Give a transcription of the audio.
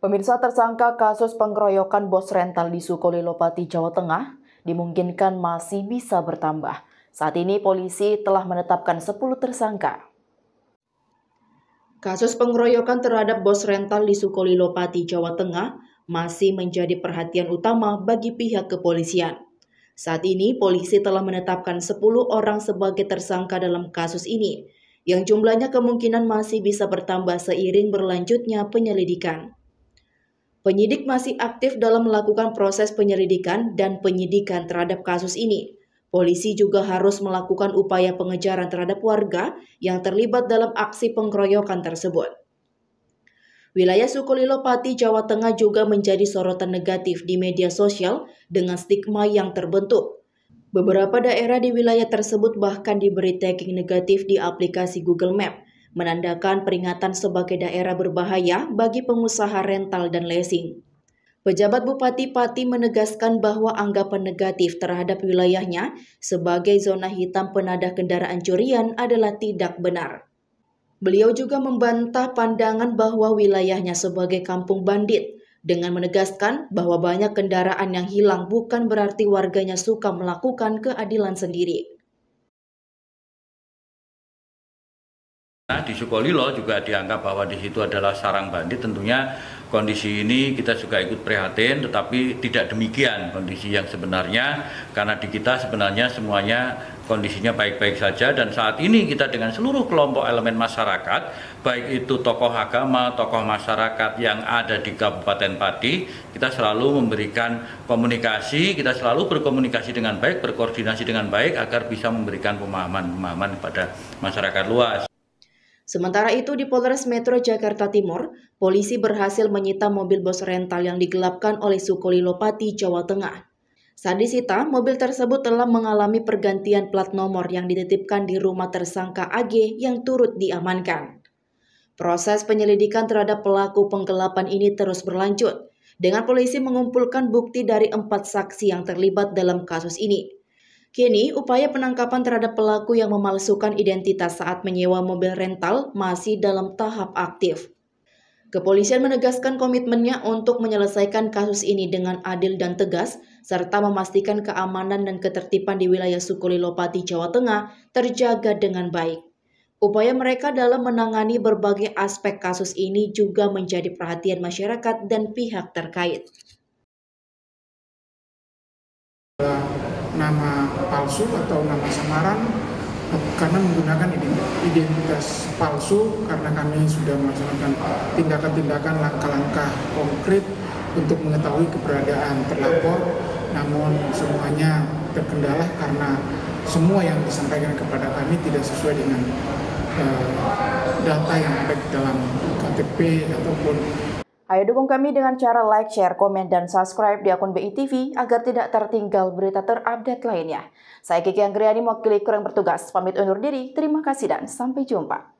Pemirsa tersangka kasus pengeroyokan bos rental di Sukolilo Pati Jawa Tengah dimungkinkan masih bisa bertambah. Saat ini polisi telah menetapkan 10 tersangka. Kasus pengeroyokan terhadap bos rental di Sukolilo Pati Jawa Tengah masih menjadi perhatian utama bagi pihak kepolisian. Saat ini polisi telah menetapkan 10 orang sebagai tersangka dalam kasus ini, yang jumlahnya kemungkinan masih bisa bertambah seiring berlanjutnya penyelidikan. Penyidik masih aktif dalam melakukan proses penyelidikan dan penyidikan terhadap kasus ini. Polisi juga harus melakukan upaya pengejaran terhadap warga yang terlibat dalam aksi pengeroyokan tersebut. Wilayah Sukolilo Pati, Jawa Tengah juga menjadi sorotan negatif di media sosial dengan stigma yang terbentuk. Beberapa daerah di wilayah tersebut bahkan diberi tagging negatif di aplikasi Google Maps menandakan peringatan sebagai daerah berbahaya bagi pengusaha rental dan leasing. Pejabat Bupati Pati menegaskan bahwa anggapan negatif terhadap wilayahnya sebagai zona hitam penadah kendaraan curian adalah tidak benar. Beliau juga membantah pandangan bahwa wilayahnya sebagai kampung bandit dengan menegaskan bahwa banyak kendaraan yang hilang bukan berarti warganya suka melakukan keadilan sendiri. Nah, di Sukolilo juga dianggap bahwa di situ adalah sarang bandit. Tentunya kondisi ini kita juga ikut prihatin, tetapi tidak demikian kondisi yang sebenarnya. Karena di kita sebenarnya semuanya kondisinya baik-baik saja dan saat ini kita dengan seluruh kelompok elemen masyarakat, baik itu tokoh agama, tokoh masyarakat yang ada di Kabupaten Pati, kita selalu memberikan komunikasi, kita selalu berkomunikasi dengan baik, berkoordinasi dengan baik agar bisa memberikan pemahaman-pemahaman kepada masyarakat luas. Sementara itu di Polres Metro Jakarta Timur, polisi berhasil menyita mobil bos rental yang digelapkan oleh Sukolilo Pati, Jawa Tengah. Saat disita, mobil tersebut telah mengalami pergantian plat nomor yang dititipkan di rumah tersangka AG yang turut diamankan. Proses penyelidikan terhadap pelaku penggelapan ini terus berlanjut, dengan polisi mengumpulkan bukti dari empat saksi yang terlibat dalam kasus ini. Kini, upaya penangkapan terhadap pelaku yang memalsukan identitas saat menyewa mobil rental masih dalam tahap aktif. Kepolisian menegaskan komitmennya untuk menyelesaikan kasus ini dengan adil dan tegas, serta memastikan keamanan dan ketertiban di wilayah Sukulilopati, Jawa Tengah terjaga dengan baik. Upaya mereka dalam menangani berbagai aspek kasus ini juga menjadi perhatian masyarakat dan pihak terkait. Nama palsu atau nama samaran karena menggunakan identitas palsu karena kami sudah melaksanakan tindakan-tindakan langkah-langkah konkret untuk mengetahui keberadaan terlapor namun semuanya terkendala karena semua yang disampaikan kepada kami tidak sesuai dengan uh, data yang ada di dalam KTP ataupun Ayo dukung kami dengan cara like, share, komen, dan subscribe di akun BITV agar tidak tertinggal berita terupdate lainnya. Saya Kiki Anggriani, mewakili kurang bertugas. Pamit undur diri, terima kasih dan sampai jumpa.